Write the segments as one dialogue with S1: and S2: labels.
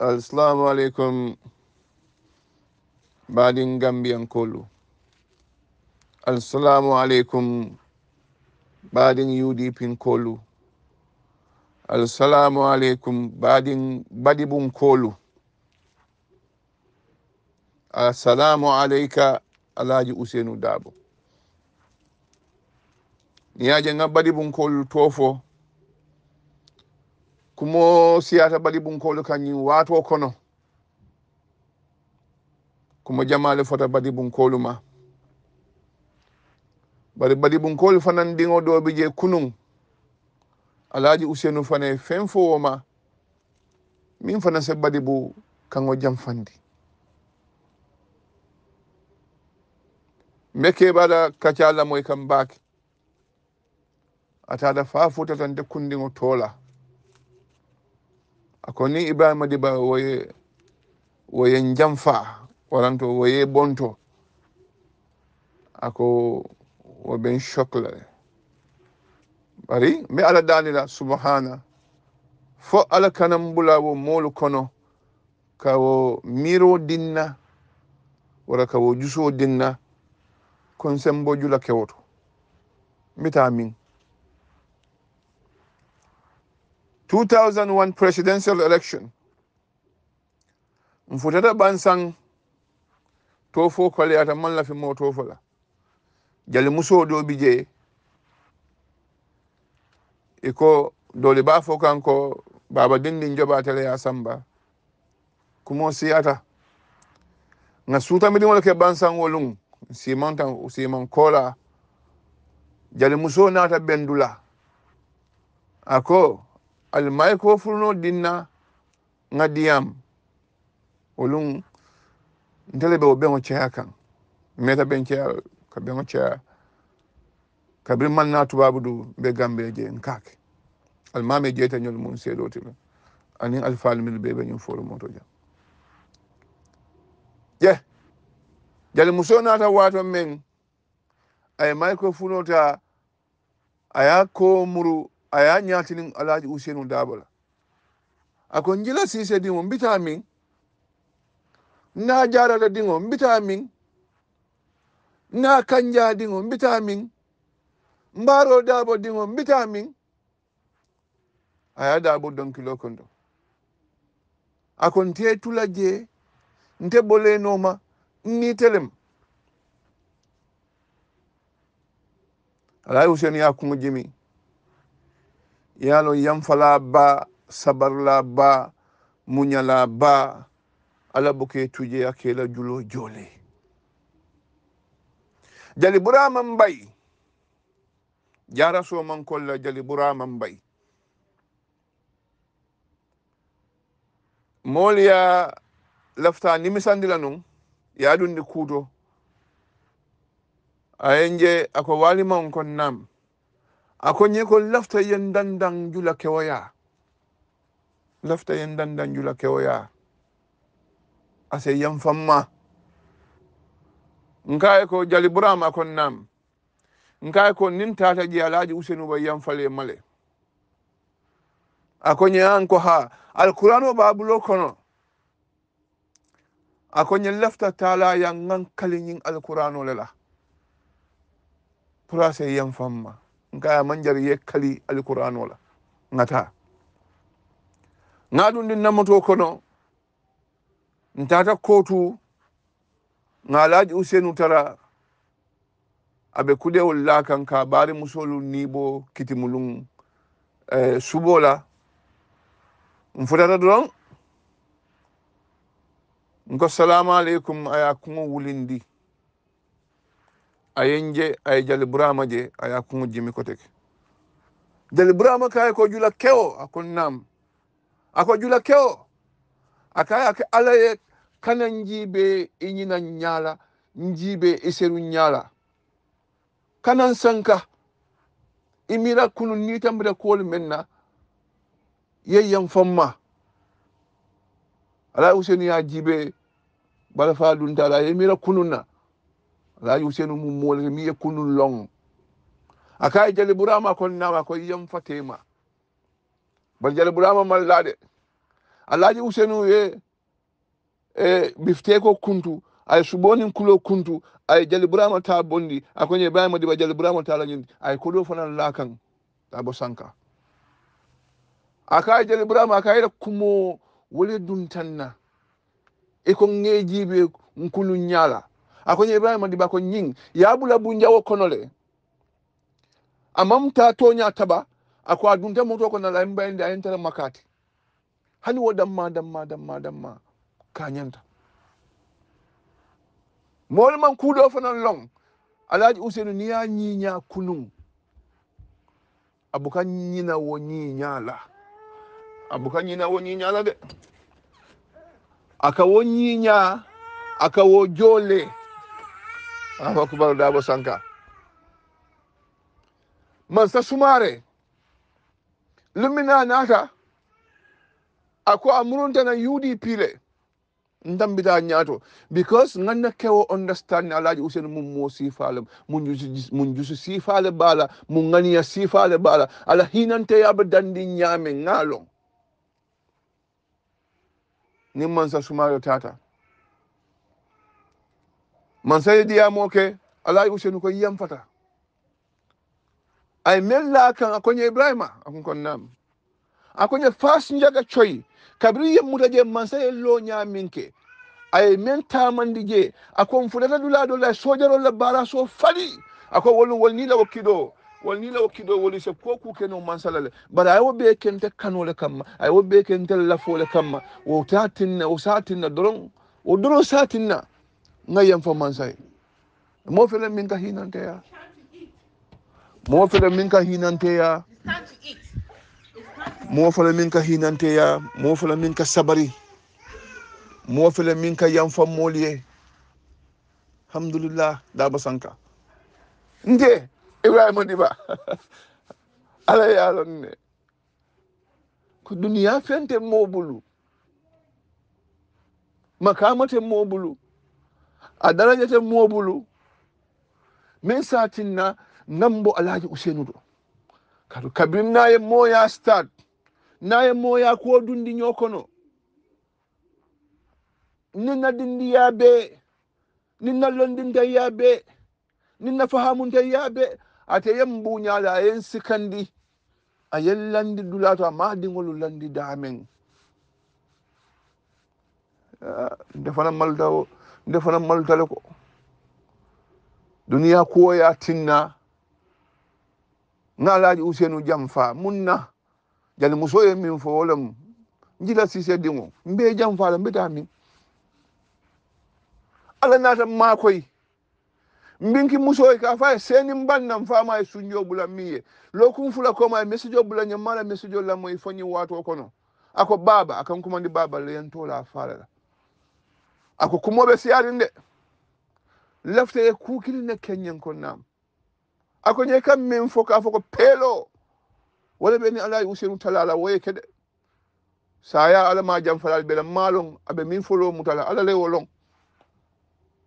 S1: assalamu aleykum mbaɗin gambiyankolu assalamu aleykum mbaɗin udpin kolu assalamu aleykum mbaɗin mbaɗibum kolu assalamu aleyka alaji usenu dabo niyaje ga mbaɗibum kolu to fo kumo siyata ɓali ɓum kolo kañum wato kono kumo jamale fota ɓali ɓum kolu ma bari ɓali ɓum kolu fanan ndiŋo ɗoɓi je kunun alaji useinu fane fen fowo ma min fana se ɓali ɓu kango jam fandi mbe keɓaɗa kacalamoy kam mbaake a tada fa futa tan de kundiŋo toola akoni ibrahima diba woye woye njamfa waranto woye bonto ako wo ben coklare bari me ala danila subhana fo ala kanam bula wo moolu kono ka wo miiro dinna wala ka wo jusoo dinna konsembo jula kewoto mitamin min 2001 presidential election mfutata bansan tofo kwale ata mallafi mo tofola jali muso do bije iko dole ba fo kanko baba dindin joba tele ya samba kumo siyata nga suta mi dingol ke bansan wolung siman tan siman kola jali muso nata bendula ako almayko fulno dinna ga diyam olum ntele ɓe o ɓeŋo ceeya kan meta ɓen ceeya ka ɓeŋo ceeya kabri manna tubabu du ɓe gambe je nkake almame jeetañol mum seeɗoti ɗum anin alfalumil ɓe ɓe ñum foromoto jam ƴe jal muso nata waton men ay maykro funota aya ko muru a ya ñaatinin alaaji useinu daɓala a kon jila siise dimo mbita min na jarata dingo mbita min na kanja dingo mbita min mbaaro daabo dingo mbita min aya daabo don kilo kondo a kon te tula je nte ɓoleenooma nni telem alaa useinu ya kuŋo jimi ya lon yanfala baa sabarla ba muñala ba ala boke tuje akela julo jole jali buraman bayi jara so man kolla jali buraman bay moliya lafta nimisandila nun yaɗum dun kuuto ayen je ako waliman kon nam ako ñe ko lafta yen dandan jula kewoya lafta yen dandan jula kewoya ase yen famma nkaye ko jali bram akon nam nkaye ko nin tata jeyalaji usenuba yen fale male ako ñe an ko ha alquran o babulo kono ako ñe lafta tala yan ngan kaliñin alquran o lela pour ase yen famma nkaya manjari ye kali alqur'ano la ngata ngaɗum ɗin namoto kono ntata kotu ngalaji usenu tara abe kuɗewol lakan ka ɓari musolu nibo kitimulum eh, subola n fotata nko salamu alaikum aya kuŋo wulindi ayen a ay jali burama je aya kuŋo jimi kotek jali burama kaye ko jula kewo ako nam ako jula kewo a ka ala ye kana na nyala ñala njibe iseru nyala kanan sanka imira kunu nitambita kuwolu men na ye yan famma ala useni ya jibe bala fa dun ye mira kunun na alaji usenu mum molete mi yekkunun lon akaye jale burama kon nama ko yiyam fatema bal jale burama mallade alaji usenu ye e bifteko kuntu ay suboni kulo kuntu ay jale burama ta bondi akonye bayma diba jale burama ta lañindi ay koɗo fanan lakan bo sanka akaye jale burama akayira kumo wole duntanna e ko ngeejibe nkulu ñala akonye ibrahima diba ko nyin yabula bunjawo konole amam ta tonya taba ako dunta moto ko na lamba inde ayin makati hani wo damma damma damma damma kanyanta mol man kudo fanan long alaji usenu niya nyinya kunung abuka nyina wo nyinyala abuka nyina wo nyinyala de akawo nyinya akawo jole kuma da dabo sanka mansa sumare lumina nata ako amurunta na udp le ndambita nyato because ganna kewo understand alaji usene mum mo sifaale mun jusu bala mun ngani ya sifale bala ala di dandi ñaame ŋaalon ni mansa sumare tata man sa yediyamo ke alay useni ko yiyam fata ay mella kan a koñe ibrahima akon kon nam a koñe fas jaga coyi kabri yemmuta je man sa yello ñaminke aye min tamandi je akon fuɗata ɗulaɗo lay sojarolla bara so faɗi ako wol wol nila wokkiɗo wol nila wokkiɗo woli se ko kukeno mansalale bara ay woɓe kente kanole kamma ay woɓe kente lafole kamma wo satinna o satinna doron o doron satinna nga yem fa man sai mo fele min ka hinan te ya mo fele min ka hinan te ya mo fele min ka hinan te ya mo fele min ka sabari mo fele min ka yam fa moliye alhamdulillah da basanka nde ibrahima ni ba ala yalon ne ko duniya fente mobulu makamate mobulu a darañete mobulu min satinna nambo alaji useinuɗo kadu kabrim naye moya stade naye moya ko dundi ñokono ni nadindi yaabe ni nallondinde yaabe ni nafahamunde yaabe ate yen mbuñala a yen sikandi a yen landi dulato a madingolu landi damen defana maldawo nde fana malutale ko duniya kuwo ya tinna ngalaji jam jamfa munna jani muso musoye min fo wolem njila sise dingo mbe jam jamfa la mbeta min ala nata makoy mbinki musoy ka fa seni mbannam fama e sunjo bula miye lokum fula ko ma message bula nyamala message la moy foni wato kono ako baba akan kumandi baba le yantola fala ako kummoɓe siyarin de lafte e kukini ne kenñen kon nam ako ñe kam min fo ka fo ko peelo wala ɓeni alayi usenu talala woye kede sa ya ala ma jam falal bela malon aɓe min folo mutala ala lewo lon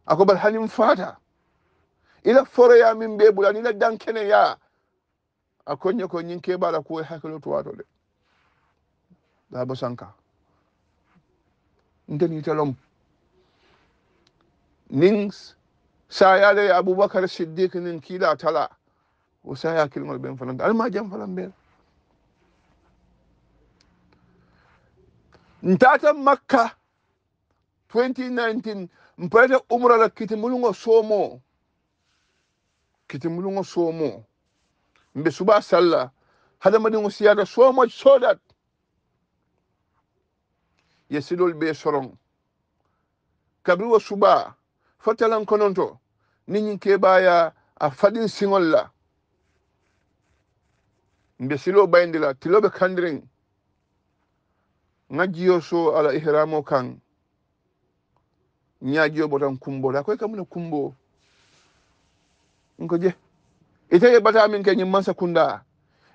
S1: ako bal hanim fata ila foroya min ɓe ɓulan ila dankene ya a koñe ko ñin keɓala kuwe hakkilo towato de laabo sanka ndenitalom nin sayaley aboubacar siddique nin kiiɗa tala o saya kilgol ɓen falanta alma jam falan ɓen n tatan makka 2019 n parete umrala kitimulugo soomo kitimulugo soomo mbe suba salla hadamadigo siyata so much so that ye siɗol ɓe soron kabriwo subaa fotalan kononto niñin keɓaya a fadin siŋol la mbe silo bayindi la be kandirin ŋa jiyo so ala ihramo kan ña jiyo botan la koy kamuna kumbo nko je ite ye bata min ke ñin mansa kunda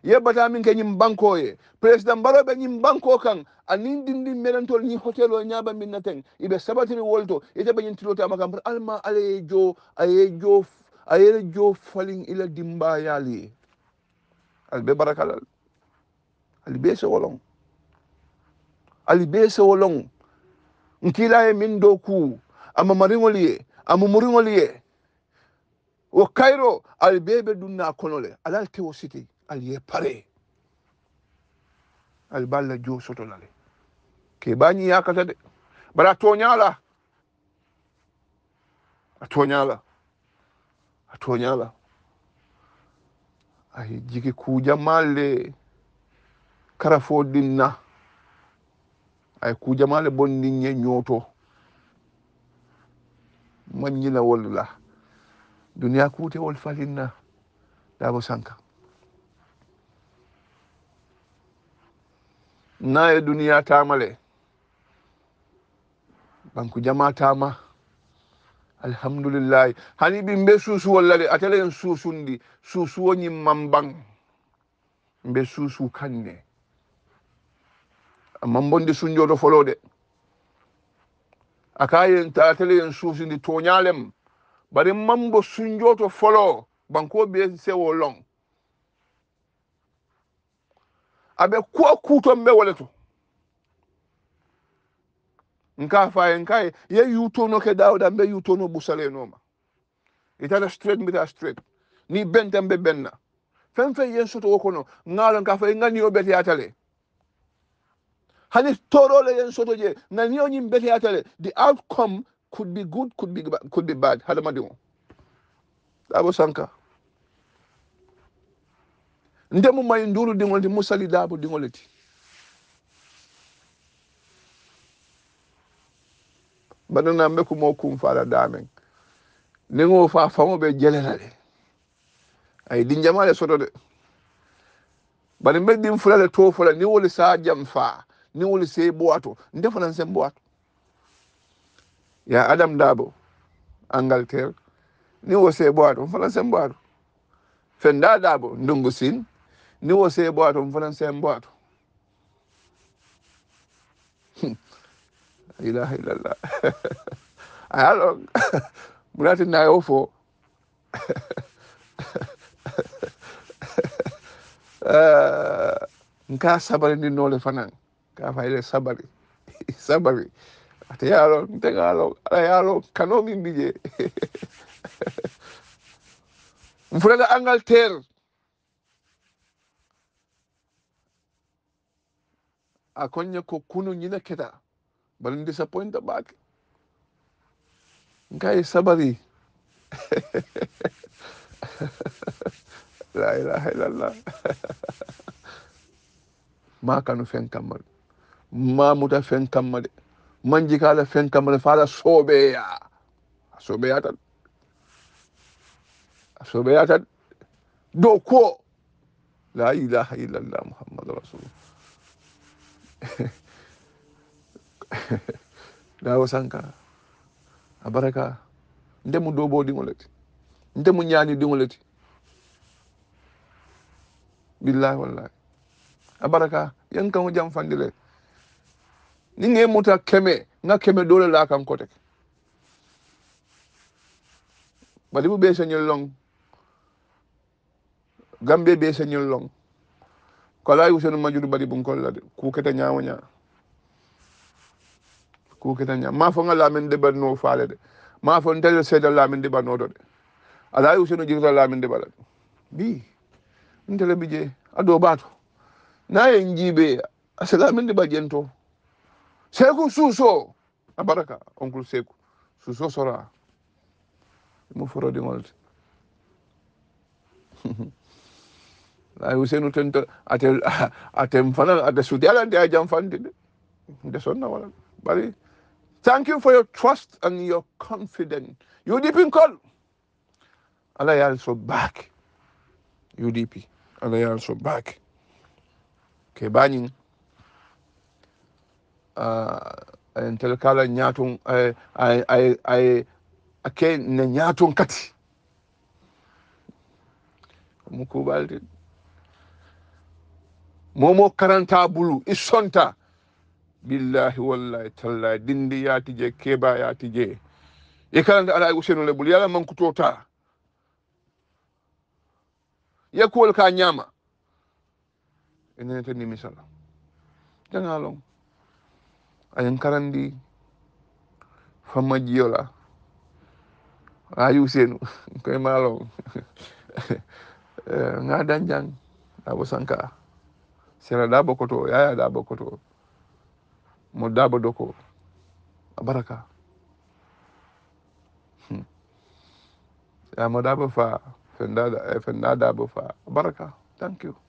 S1: yebbata min ke ñim bankoye président mbaroɓe ñim banko kan a nindindin meɗen tol ñi hôtel o ñaba min na ten iɓe sabatiri wolto itaɓe ñin tilotama kam alma alaye jo aye jo ayere jo falin ila dimba yaali alibe barakalal ali be sewolon ali be sewolon nkilaye min do ku ama maringol ye ama moringol ye wo kayro ali be ɓe ɗum na konole alal tewo siti aliye pare ali balla jo soto lale ke bañi yakata de bara toñala a toñala a toñala ay jigi kuja malle kara fo dinna ay kuja malle bondi ñe ñoto maññila wolla duniya kute wol falinna dabo sanka na e duniya tamale banku jama tama alhamdulillahi hani ɓimbe suusuwollade atelen suusundi suusuwo ñimman ban mbe suusu kanne amma bondi sunjoto folode akayen atelen suusundi toñalem bari mambo sunjoto folo banko ɓe sewo long a bɛ ko kuutɔn bɛ wale to nka fa ye nka ye i ye yu tono kɛ dawuda n bɛ yu tono straight n straight ni bɛn tɛ n bɛ bɛn na fɛn fɛn ye nga sotogo kɔnɔ n k'a dɔn le hali tɔɔrɔ le ye n soto je nka nin y'o nin bɛɛ the outcome could be good could be could be bad hadamadenw a bɛ san kan. ndemo may nduru ɗingol ti musali daabo ɗingole ti mbaɗana mbe ku mo kum fala damen ndego fa famoɓe jelena ɗe ayi ɗin jamale soto de bade mbe ɗin fulale to fula ni woli sa jam fa ni woli se boato ndefanan sen boato ya adam daabo angaltere ni wo se boato falan sen boato fenda daabo ndungu sine ni wo see boato n fana seen boato ilaha illallah alors na nayo fo nka sabari ni nole fana ka fayle sabari sabari ate yalo ntega alo ala yalo kanomi mbije mfuraga Angleterre akonya ko kunu ñina keta bari disappointa baake nkaye sabari la ilaha illallah ma kanu fen kamma ma muta fen man ji kala fen kamma de sobe ya sobe ya tan sobe ya tan dow ko la ilaha illallah muhammadu rasulullah dawo sankara a baraka ndemu dobo ɗingoleti ndemu ñaani ɗingoleti billahi wallahi a baraka yan kan o jam fandile ni ge muta keme nga keme dole la kan kotek bali bu ɓe señol long gambe ɓe señol long kala usenu majudu bari bun kolla de ku keta nyaawo nya ku keta nya ma fo ngala men de banno faale de ma fo ndel seeda la men de banno do de ala usenu jirta la men de bala bi ndele bije ado bato na ye njibe asala men de bajento seku suso abaraka oncle seku suso sora mo foro di ngolte Husseinu tento ate ate mfana ate sudiala ate ajamfante de ndesonna wala bari thank you for your trust and your confidence UDP nkol ala ya also back UDP ala ya also back ke banyin ayen ah, talakala nyatun ay ay ay ake ne nyatun kati mukubalde momo karanta bulu isonta billahi wallahi tallahi dindi yati je keba yati je e karanta ala usenu le bulu yala manku tota ya kuwol ka nyama enene to ni misala janga ayen karandi fama jiola ayu senu koy malong eh, ngadan jang abu sangka sera dabo koto yaya dabo koto mo dabo doko a baraka hmm. ya mo dabo fa fenda eh, dabo fa abaraka baraka thank you